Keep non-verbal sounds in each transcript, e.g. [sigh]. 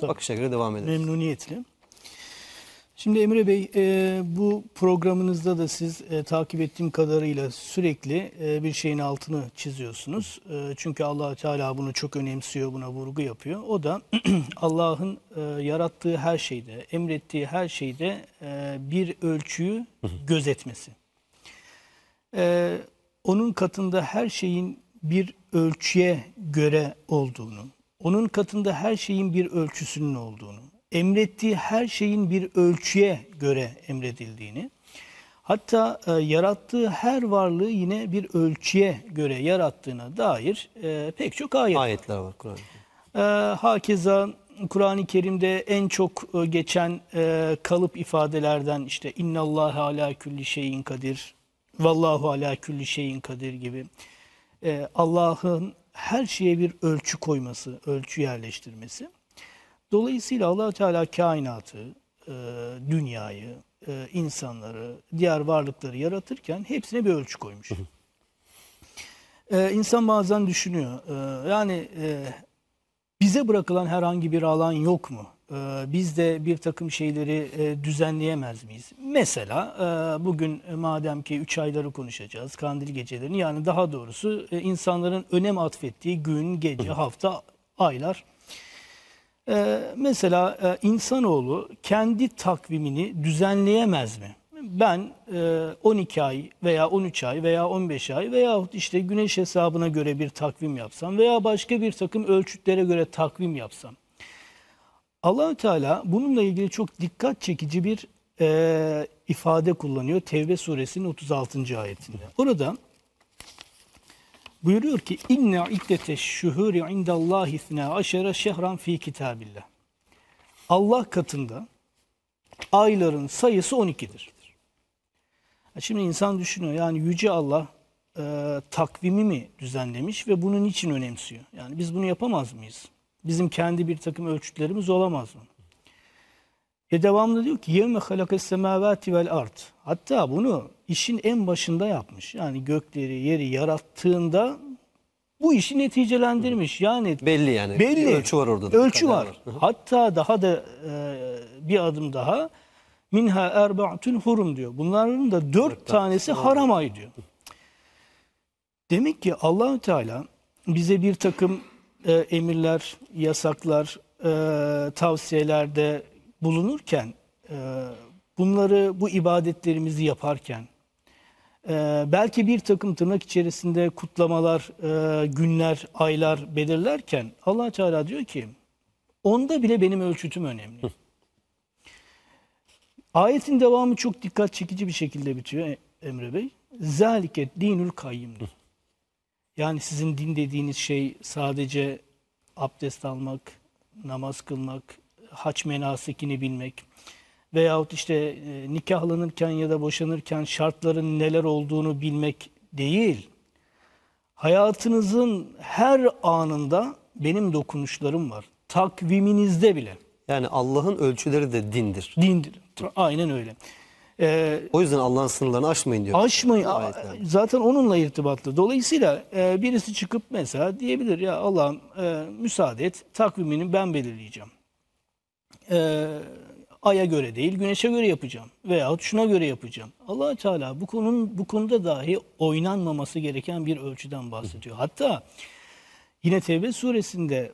Tabii. Akışa göre devam edelim. Memnuniyetle. Şimdi Emre Bey e, bu programınızda da siz e, takip ettiğim kadarıyla sürekli e, bir şeyin altını çiziyorsunuz. E, çünkü allah Teala bunu çok önemsiyor, buna vurgu yapıyor. O da [clears throat] Allah'ın e, yarattığı her şeyde, emrettiği her şeyde e, bir ölçüyü gözetmesi. E, onun katında her şeyin bir ölçüye göre olduğunu, onun katında her şeyin bir ölçüsünün olduğunu, emrettiği her şeyin bir ölçüye göre emredildiğini, hatta e, yarattığı her varlığı yine bir ölçüye göre yarattığına dair e, pek çok ayet ayetler var. var Kur'an. E, hakeza Kur'an-ı Kerim'de en çok e, geçen e, kalıp ifadelerden işte innallâhe alâ külli şeyin kadir, vallahu alâ külli şeyin kadir gibi. E, Allah'ın her şeye bir ölçü koyması, ölçü yerleştirmesi. Dolayısıyla allah Teala kainatı, e, dünyayı, e, insanları, diğer varlıkları yaratırken hepsine bir ölçü koymuş. E, insan bazen düşünüyor, yani bize bırakılan herhangi bir alan yok mu? Ee, biz de bir takım şeyleri e, düzenleyemez miyiz? Mesela e, bugün e, madem ki 3 ayları konuşacağız, kandil gecelerini yani daha doğrusu insanların önem atfettiği gün, gece, hafta, aylar. Ee, mesela insanoğlu kendi takvimini düzenleyemez mi? Ben 12 ay veya 13 ay veya 15 ay veyahut işte güneş hesabına göre bir takvim yapsam veya başka bir takım ölçütlere göre takvim yapsam Allahü Teala bununla ilgili çok dikkat çekici bir e, ifade kullanıyor Tevbe suresinin 36. ayetinde. Orada buyuruyor ki inna iddete şuhuri indallahi isne aşere şehran fi kitabillah. Allah katında ayların sayısı 12'dir. Şimdi insan düşünüyor yani Yüce Allah e, takvimi mi düzenlemiş ve bunun için önemsiyor? Yani biz bunu yapamaz mıyız? Bizim kendi bir takım ölçütlerimiz olamaz mı? Ve devamlı diyor ki yevme halakes semavati vel art. Hatta bunu işin en başında yapmış. Yani gökleri, yeri yarattığında bu işi neticelendirmiş. Yani belli yani. Belli. Bir ölçü var orada. Ölçü var. var. Hatta daha da e, bir adım daha minha erbaatun hurum diyor. Bunların da dört tanesi haram ay diyor. Demek ki Allahü Teala bize bir takım e, emirler, yasaklar, e, tavsiyelerde bulunurken, e, bunları, bu ibadetlerimizi yaparken, e, belki bir takım tırnak içerisinde kutlamalar, e, günler, aylar belirlerken allah Teala diyor ki, onda bile benim ölçütüm önemli. Ayetin devamı çok dikkat çekici bir şekilde bitiyor Emre Bey. Zalike dinül kayyimdir. Yani sizin din dediğiniz şey sadece abdest almak, namaz kılmak, haç menasikini bilmek veyahut işte e, nikahlanırken ya da boşanırken şartların neler olduğunu bilmek değil. Hayatınızın her anında benim dokunuşlarım var. Takviminizde bile. Yani Allah'ın ölçüleri de dindir. Dindir. Aynen öyle. E, o yüzden Allah'ın sınırlarını aşmayın diyor. Aşmayın. Ayetler. Zaten onunla irtibatlı. Dolayısıyla e, birisi çıkıp mesela diyebilir ya Allah'ım e, müsaade et takvimini ben belirleyeceğim. E, aya göre değil güneşe göre yapacağım veya şuna göre yapacağım. allah Teala bu konunun bu konuda dahi oynanmaması gereken bir ölçüden bahsediyor. Hatta yine Tevbe suresinde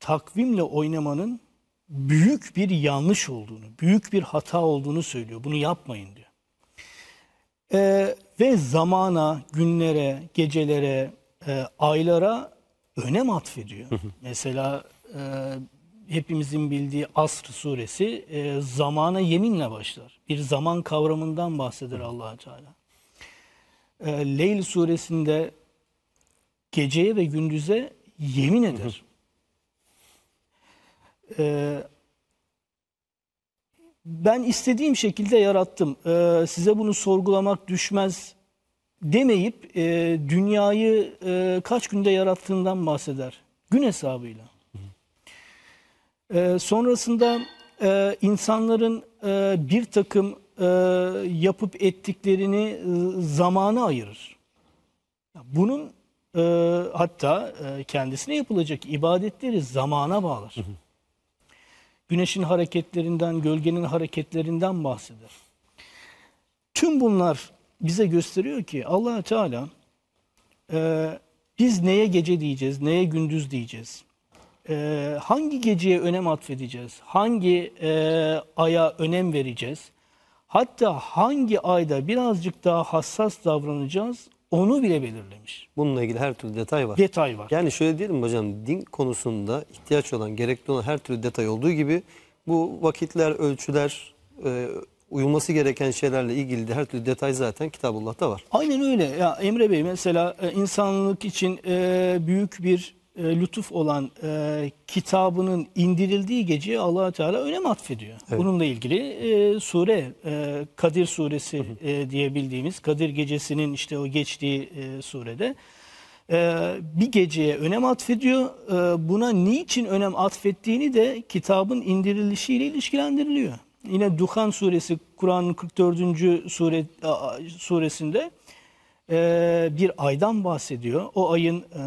takvimle oynamanın büyük bir yanlış olduğunu, büyük bir hata olduğunu söylüyor. Bunu yapmayın diyor. Ee, ve zamana, günlere, gecelere, e, aylara önem atfediyor. Mesela e, hepimizin bildiği Asr suresi e, zamana yeminle başlar. Bir zaman kavramından bahseder allah Teala. E, Leyl suresinde geceye ve gündüze yemin eder e, ben istediğim şekilde yarattım. E, size bunu sorgulamak düşmez demeyip e, dünyayı e, kaç günde yarattığından bahseder. Gün hesabıyla. E, sonrasında e, insanların e, bir takım e, yapıp ettiklerini e, zamana ayırır. Bunun e, hatta e, kendisine yapılacak ibadetleri zamana bağlar. Hı hı güneşin hareketlerinden, gölgenin hareketlerinden bahseder. Tüm bunlar bize gösteriyor ki allah Teala e, biz neye gece diyeceğiz, neye gündüz diyeceğiz, e, hangi geceye önem atfedeceğiz, hangi e, aya önem vereceğiz, hatta hangi ayda birazcık daha hassas davranacağız onu bile belirlemiş. Bununla ilgili her türlü detay var. Detay var. Yani şöyle diyelim hocam din konusunda ihtiyaç olan, gerekli olan her türlü detay olduğu gibi bu vakitler, ölçüler, e, uyulması gereken şeylerle ilgili de her türlü detay zaten Kitabullah'ta var. Aynen öyle. Ya Emre Bey mesela e, insanlık için e, büyük bir e, lütuf olan e, kitabının indirildiği gece allah Teala önem atfediyor. Evet. Bununla ilgili e, sure, e, Kadir suresi hı E, diye Kadir gecesinin işte o geçtiği e, surede e, bir geceye önem atfediyor. E, buna niçin önem atfettiğini de kitabın indirilişiyle ilişkilendiriliyor. Yine Duhan suresi Kur'an'ın 44. Sure, a, suresinde ee, bir aydan bahsediyor. O ayın e,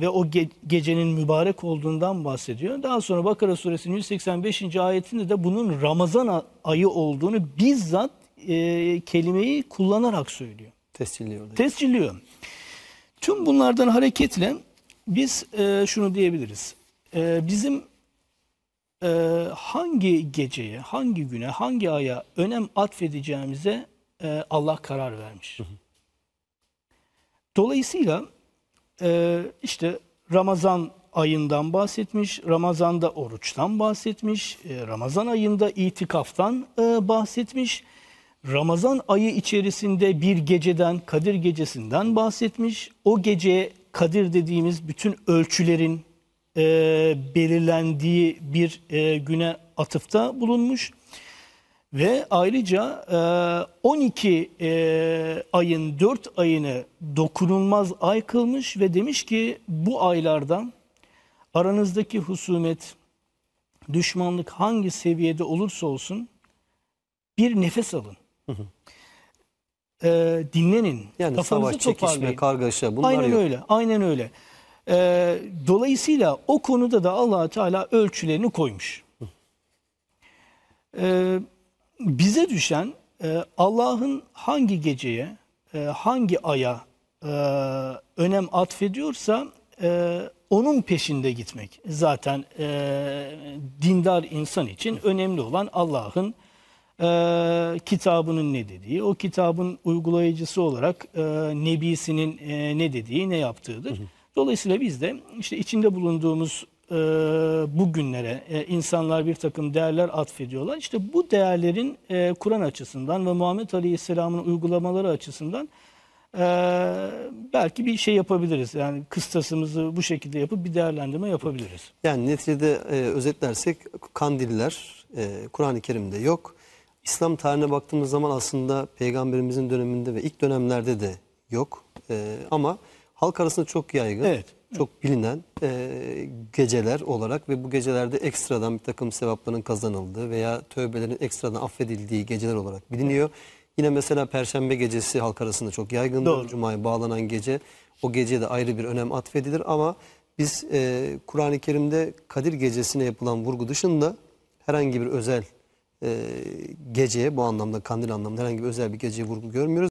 ve o gecenin mübarek olduğundan bahsediyor. Daha sonra Bakara suresinin 185. ayetinde de bunun Ramazan ayı olduğunu bizzat e, kelimeyi kullanarak söylüyor. Tescilliyor. Tescilliyor. Tüm bunlardan hareketle biz e, şunu diyebiliriz. bizim hangi geceye, hangi güne, hangi aya önem atfedeceğimize Allah karar vermiş. Hı hı. Dolayısıyla e, işte Ramazan ayından bahsetmiş, Ramazan'da oruçtan bahsetmiş, e, Ramazan ayında itikaftan e, bahsetmiş, Ramazan ayı içerisinde bir geceden, Kadir gecesinden bahsetmiş. O gece Kadir dediğimiz bütün ölçülerin e, belirlendiği bir e, güne atıfta bulunmuş. Ve ayrıca 12 e, e, ayın 4 ayını dokunulmaz ay kılmış ve demiş ki bu aylardan aranızdaki husumet, düşmanlık hangi seviyede olursa olsun bir nefes alın. Hı hı. E, dinlenin. Yani kafanızı savaş, toparlayın. çekişme, kargaşa bunlar aynen yok. Öyle, aynen öyle. E, dolayısıyla o konuda da allah Teala ölçülerini koymuş. Hı. E, bize düşen e, Allah'ın hangi geceye, e, hangi aya e, önem atfediyorsa e, onun peşinde gitmek. Zaten e, dindar insan için önemli olan Allah'ın e, kitabının ne dediği, o kitabın uygulayıcısı olarak e, nebisinin e, ne dediği, ne yaptığıdır. Dolayısıyla biz de işte içinde bulunduğumuz e, bugünlere e, insanlar bir takım değerler atfediyorlar. İşte bu değerlerin e, Kur'an açısından ve Muhammed Aleyhisselam'ın uygulamaları açısından e, belki bir şey yapabiliriz. Yani kıstasımızı bu şekilde yapıp bir değerlendirme yapabiliriz. Yani neticede e, özetlersek kandiller e, Kur'an-ı Kerim'de yok. İslam tarihine baktığımız zaman aslında peygamberimizin döneminde ve ilk dönemlerde de yok. E, ama halk arasında çok yaygın, evet. çok bilinen e, geceler olarak ve bu gecelerde ekstradan bir takım sevapların kazanıldığı veya tövbelerin ekstradan affedildiği geceler olarak biliniyor. Yine mesela Perşembe gecesi halk arasında çok yaygındır. Doğru. Cuma'ya bağlanan gece o gece de ayrı bir önem atfedilir ama biz e, Kur'an-ı Kerim'de Kadir gecesine yapılan vurgu dışında herhangi bir özel e, geceye bu anlamda kandil anlamda herhangi bir özel bir geceye vurgu görmüyoruz.